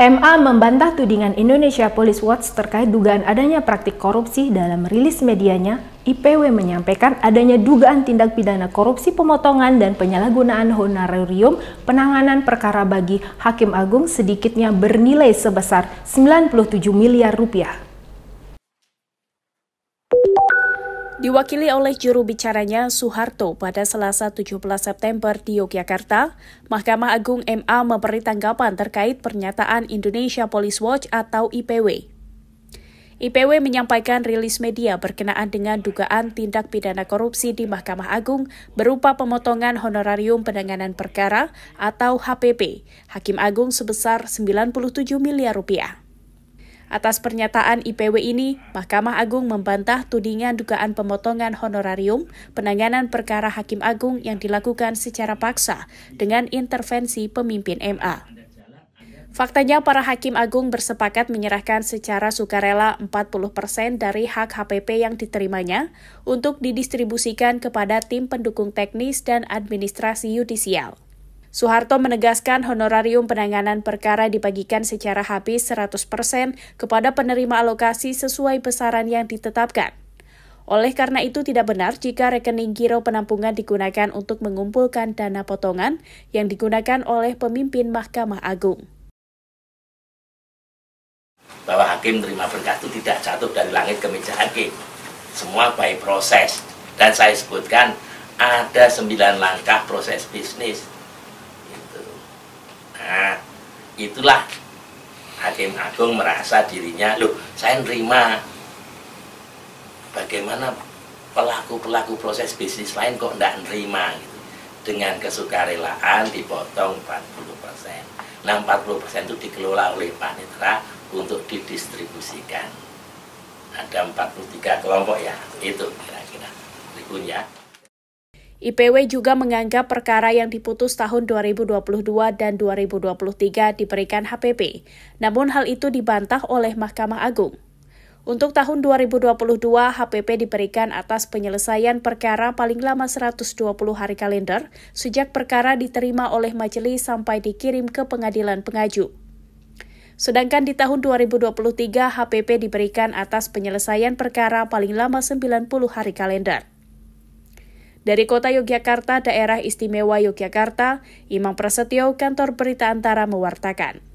MA membantah tudingan Indonesia Police Watch terkait dugaan adanya praktik korupsi dalam rilis medianya. IPW menyampaikan adanya dugaan tindak pidana korupsi pemotongan dan penyalahgunaan honorarium penanganan perkara bagi Hakim Agung sedikitnya bernilai sebesar 97 miliar rupiah. Diwakili oleh juru bicaranya Soeharto pada Selasa 17 September di Yogyakarta, Mahkamah Agung MA memberi tanggapan terkait pernyataan Indonesia Police Watch atau IPW. IPW menyampaikan rilis media berkenaan dengan dugaan tindak pidana korupsi di Mahkamah Agung berupa pemotongan honorarium penanganan perkara atau HPP Hakim Agung sebesar 97 miliar rupiah. Atas pernyataan IPW ini, Mahkamah Agung membantah tudingan dugaan pemotongan honorarium penanganan perkara Hakim Agung yang dilakukan secara paksa dengan intervensi pemimpin MA. Faktanya, para hakim agung bersepakat menyerahkan secara sukarela 40 persen dari hak HPP yang diterimanya untuk didistribusikan kepada tim pendukung teknis dan administrasi yudisial. Soeharto menegaskan honorarium penanganan perkara dibagikan secara habis 100% kepada penerima alokasi sesuai besaran yang ditetapkan. Oleh karena itu tidak benar jika rekening giro penampungan digunakan untuk mengumpulkan dana potongan yang digunakan oleh pemimpin Mahkamah Agung. Bahwa hakim terima berkas itu tidak jatuh dari langit ke meja hakim. Semua by proses. Dan saya sebutkan ada sembilan langkah proses bisnis nah, itulah Hakim Agung merasa dirinya loh saya nerima bagaimana pelaku-pelaku proses bisnis lain kok tidak nerima gitu. dengan kesukarelaan dipotong 40% persen nah 40% itu dikelola oleh panitra untuk didistribusikan ada 43 kelompok ya itu kira-kira berikutnya -kira. IPW juga menganggap perkara yang diputus tahun 2022 dan 2023 diberikan HPP, namun hal itu dibantah oleh Mahkamah Agung. Untuk tahun 2022, HPP diberikan atas penyelesaian perkara paling lama 120 hari kalender sejak perkara diterima oleh majelis sampai dikirim ke pengadilan pengaju. Sedangkan di tahun 2023, HPP diberikan atas penyelesaian perkara paling lama 90 hari kalender. Dari kota Yogyakarta, daerah istimewa Yogyakarta, Imam Prasetyo, kantor berita antara mewartakan.